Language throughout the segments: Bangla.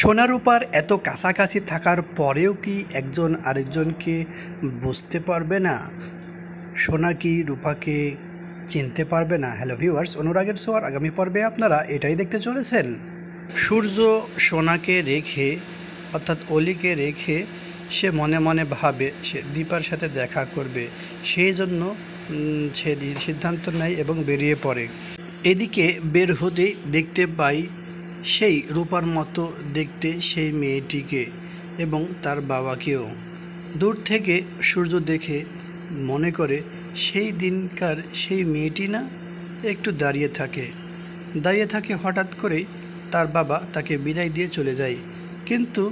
সোনা রূপার এত কাছাকাছি থাকার পরেও কি একজন আরেকজনকে বুঝতে পারবে না সোনা কি রূপাকে চিনতে পারবে না হ্যালো ভিউয়ার্স অনুরাগের সোয়ার আগামী পর্বে আপনারা এটাই দেখতে চলেছেন সূর্য সোনাকে রেখে অর্থাৎ অলিকে রেখে সে মনে মনে ভাবে সে দীপার সাথে দেখা করবে সেই জন্য সে সিদ্ধান্ত নেয় এবং বেরিয়ে পড়ে এদিকে বের হতেই দেখতে পাই সেই রূপার মতো দেখতে সেই মেয়েটিকে এবং তার বাবাকেও দূর থেকে সূর্য দেখে মনে করে সেই দিনকার সেই মেয়েটি না একটু দাঁড়িয়ে থাকে দাঁড়িয়ে থাকে হঠাৎ করে তার বাবা তাকে বিদায় দিয়ে চলে যায় কিন্তু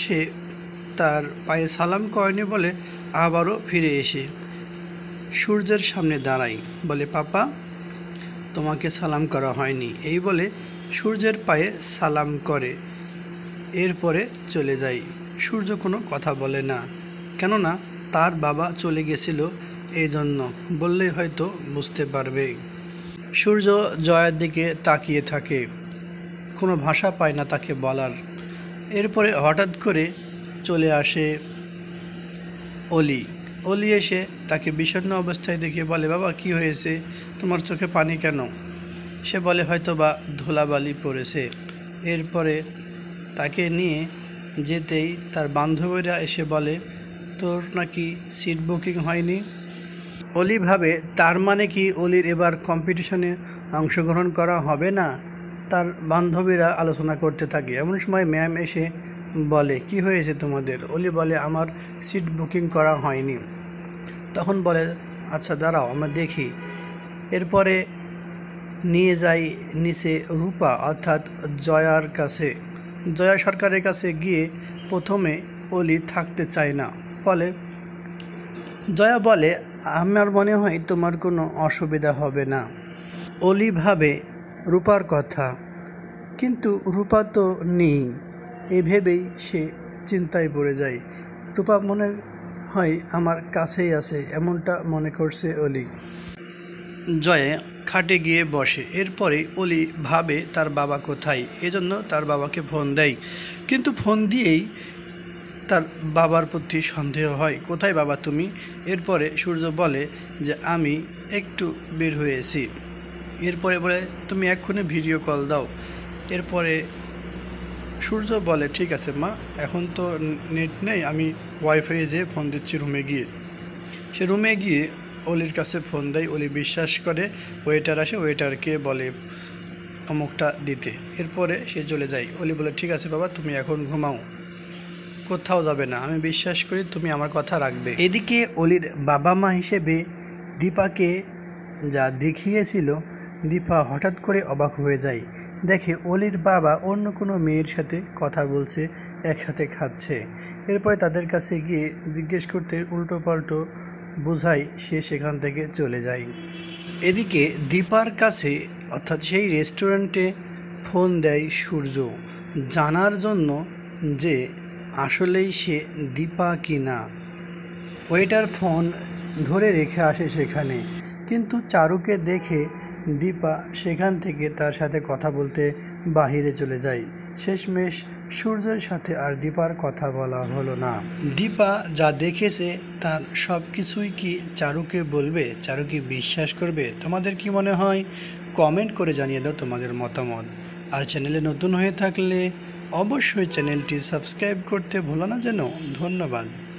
সে তার পায়ে সালাম করেনি বলে আবারও ফিরে এসে সূর্যের সামনে দাঁড়াই বলে পাপা তোমাকে সালাম করা হয়নি এই বলে সূর্যের পায়ে সালাম করে এরপরে চলে যাই সূর্য কোনো কথা বলে না কেননা তার বাবা চলে গেছিল এই জন্য বললে হয়তো বুঝতে পারবে সূর্য জয়ের দিকে তাকিয়ে থাকে কোনো ভাষা পায় না তাকে বলার এরপরে হঠাৎ করে চলে আসে অলি অলি এসে তাকে বিষণ্ণ অবস্থায় দেখে বলে বাবা কি হয়েছে তোমার চোখে পানি কেন সে বলে হয়তো বা ধুলাবালি পড়েছে এরপরে তাকে নিয়ে যেতেই তার বান্ধবীরা এসে বলে তোর নাকি সিট বুকিং হয়নি অলি ভাবে তার মানে কি অলির এবার কম্পিটিশনে অংশগ্রহণ করা হবে না তার বান্ধবীরা আলোচনা করতে থাকে এমন সময় ম্যাম এসে বলে কি হয়েছে তোমাদের অলি বলে আমার সিট বুকিং করা হয়নি তখন বলে আচ্ছা দাঁড়াও আমরা দেখি এরপরে নিয়ে যায় নিচে রূপা অর্থাৎ জয়ার কাছে জয়া সরকারের কাছে গিয়ে প্রথমে অলি থাকতে চায় না ফলে জয়া বলে আমার মনে হয় তোমার কোনো অসুবিধা হবে না অলি ভাবে রূপার কথা কিন্তু রূপা তো নেই এ ভেবেই সে চিন্তায় পড়ে যায় রূপা মনে হয় আমার কাছেই আছে এমনটা মনে করছে অলি জয়ে খাটে গিয়ে বসে এরপরে অলি ভাবে তার বাবা কোথায় এজন্য তার বাবাকে ফোন দেয় কিন্তু ফোন দিয়েই তার বাবার প্রতি সন্দেহ হয় কোথায় বাবা তুমি এরপরে সূর্য বলে যে আমি একটু বের হয়েছি এরপরে বলে তুমি এক্ষুনি ভিডিও কল দাও এরপরে সূর্য বলে ঠিক আছে মা এখন তো নেট নেই আমি ওয়াইফাইয়ে যেয়ে ফোন দিচ্ছি রুমে গিয়ে সে রুমে গিয়ে অলির কাছে ফোন দেয় অলি বিশ্বাস করে ওয়েটার আসে ওয়েটারকে বলে অমুকটা দিতে এরপরে সে চলে যায় অলি বলে ঠিক আছে বাবা তুমি এখন ঘুমাও কোথাও যাবে না আমি বিশ্বাস করি তুমি আমার কথা রাখবে এদিকে অলির বাবা মা হিসেবে দীপাকে যা দেখিয়েছিল দীপা হঠাৎ করে অবাক হয়ে যায় দেখে অলির বাবা অন্য কোনো মেয়ের সাথে কথা বলছে একসাথে খাচ্ছে এরপরে তাদের কাছে গিয়ে জিজ্ঞেস করতে উল্টো পাল্টো বোঝাই সে সেখান থেকে চলে যায় এদিকে দীপার কাছে অর্থাৎ সেই রেস্টুরেন্টে ফোন দেয় সূর্য জানার জন্য যে আসলেই সে দীপা কি না ওয়েটার ফোন ধরে রেখে আসে সেখানে কিন্তু চারুকে দেখে দীপা সেখান থেকে তার সাথে কথা বলতে বাহিরে চলে যায় শেষমেশ সূর্যের সাথে আর দীপার কথা বলা হলো না দীপা যা দেখেছে তার সব কিছুই কি চারুকে বলবে চারু কি বিশ্বাস করবে তোমাদের কি মনে হয় কমেন্ট করে জানিয়ে দাও তোমাদের মতামত আর চ্যানেলে নতুন হয়ে থাকলে অবশ্যই চ্যানেলটি সাবস্ক্রাইব করতে ভুলো না যেন ধন্যবাদ